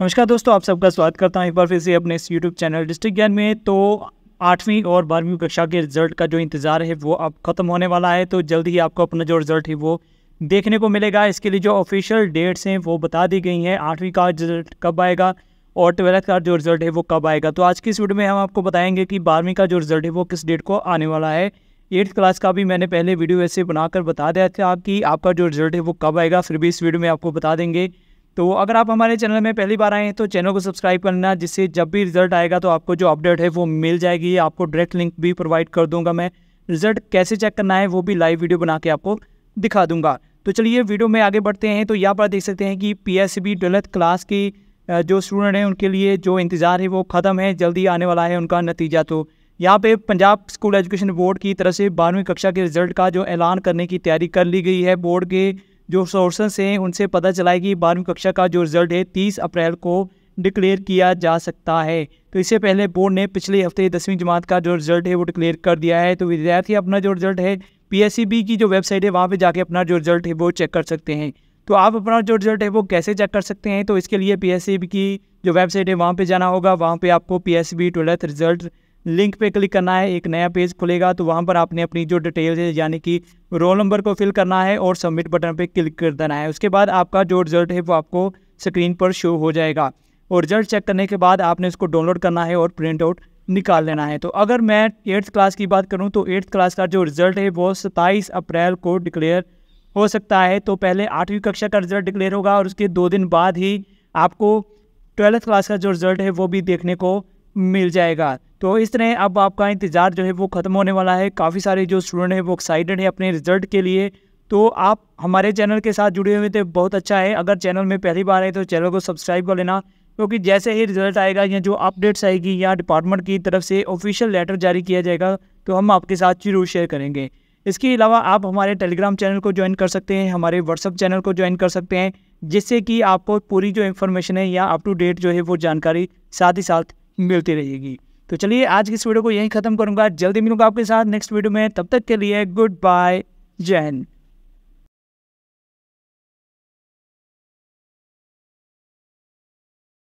नमस्कार दोस्तों आप सबका स्वागत करता हूं एक बार फिर से अपने इस यूट्यूब चैनल डिस्ट्रिक्ट ज्ञान में तो आठवीं और बारहवीं कक्षा के रिजल्ट का जो इंतज़ार है वो अब ख़त्म होने वाला है तो जल्द ही आपको अपना जो रिज़ल्ट है वो देखने को मिलेगा इसके लिए जो ऑफिशियल डेट्स हैं वो बता दी गई हैं आठवीं का रिजल्ट कब आएगा और ट्वेल्थ का जो रिज़ल्ट है वो कब आएगा तो आज की इस वीडियो में हम आपको बताएंगे कि बारहवीं का जो रिज़ल्ट है वो किस डेट को आने वाला है एट्थ क्लास का भी मैंने पहले वीडियो ऐसे बनाकर बता दिया था कि आपका जो रिज़ल्ट है वो कब आएगा फिर भी इस वीडियो में आपको बता देंगे तो अगर आप हमारे चैनल में पहली बार आए हैं तो चैनल को सब्सक्राइब करना जिससे जब भी रिजल्ट आएगा तो आपको जो अपडेट है वो मिल जाएगी आपको डायरेक्ट लिंक भी प्रोवाइड कर दूंगा मैं रिजल्ट कैसे चेक करना है वो भी लाइव वीडियो बना के आपको दिखा दूंगा तो चलिए वीडियो में आगे बढ़ते हैं तो यहाँ पर देख सकते हैं कि P S B twelfth class की जो स्टूडेंट हैं उनके लिए जो इंतज़ार है वो ख़त्म है जल्दी आने वाला है उनका नतीजा तो यहाँ पे पंजाब स्कूल एजुकेशन बोर्ड की तरफ से बारहवीं कक्षा के रिजल्ट का जो ऐलान करने की तैयारी कर ली गई है बोर्ड के जो सोर्सेस हैं उनसे पता चला है कि बारहवीं कक्षा का जो रिज़ल्ट है तीस अप्रैल को डिक्लेयर किया जा सकता है तो इससे पहले बोर्ड ने पिछले हफ्ते दसवीं जमात का जो रिज़ल्ट है वो डिक्लेयर कर दिया है तो विद्यार्थी अपना जो रिज़ल्ट है पी की जो वेबसाइट है वहाँ पर जाके अपना जो रिज़ल्ट है वो चेक कर सकते हैं तो आप अपना जो रिज़ल्ट है वो कैसे चेक कर सकते हैं तो इसके लिए पी की जो वेबसाइट है वहाँ पर जाना होगा वहाँ पर आपको पी एस रिज़ल्ट लिंक पे क्लिक करना है एक नया पेज खुलेगा तो वहाँ पर आपने अपनी जो डिटेल्स है यानी कि रोल नंबर को फिल करना है और सबमिट बटन पे क्लिक कर देना है उसके बाद आपका जो रिजल्ट है वो आपको स्क्रीन पर शो हो जाएगा और रिजल्ट चेक करने के बाद आपने उसको डाउनलोड करना है और प्रिंट आउट निकाल लेना है तो अगर मैं एट्थ क्लास की बात करूँ तो एट्थ क्लास का जो रिज़ल्ट है वो सत्ताईस अप्रैल को डिक्लेयर हो सकता है तो पहले आठवीं कक्षा का रिज़ल्ट डिक्लेयर होगा और उसके दो दिन बाद ही आपको ट्वेल्थ क्लास का जो रिज़ल्ट है वो भी देखने को मिल जाएगा तो इस तरह अब आपका इंतज़ार जो है वो ख़त्म होने वाला है काफ़ी सारे जो स्टूडेंट हैं वो एक्साइटेड हैं अपने रिजल्ट के लिए तो आप हमारे चैनल के साथ जुड़े हुए तो बहुत अच्छा है अगर चैनल में पहली बार है तो चैनल को सब्सक्राइब कर लेना क्योंकि तो जैसे ही रिजल्ट आएगा या जो अपडेट्स आएगी या डिपार्टमेंट की तरफ से ऑफिशियल लेटर जारी किया जाएगा तो हम आपके साथ जरूर शेयर करेंगे इसके अलावा आप हमारे टेलीग्राम चैनल को ज्वाइन कर सकते हैं हमारे व्हाट्सअप चैनल को ज्वाइन कर सकते हैं जिससे कि आपको पूरी जो इन्फॉर्मेशन है या अप टू डेट जो है वो जानकारी साथ ही साथ मिलती रहेगी तो चलिए आज की इस वीडियो को यहीं खत्म करूंगा जल्दी मिलूंगा आपके साथ नेक्स्ट वीडियो में तब तक के लिए गुड बाय जय हिंद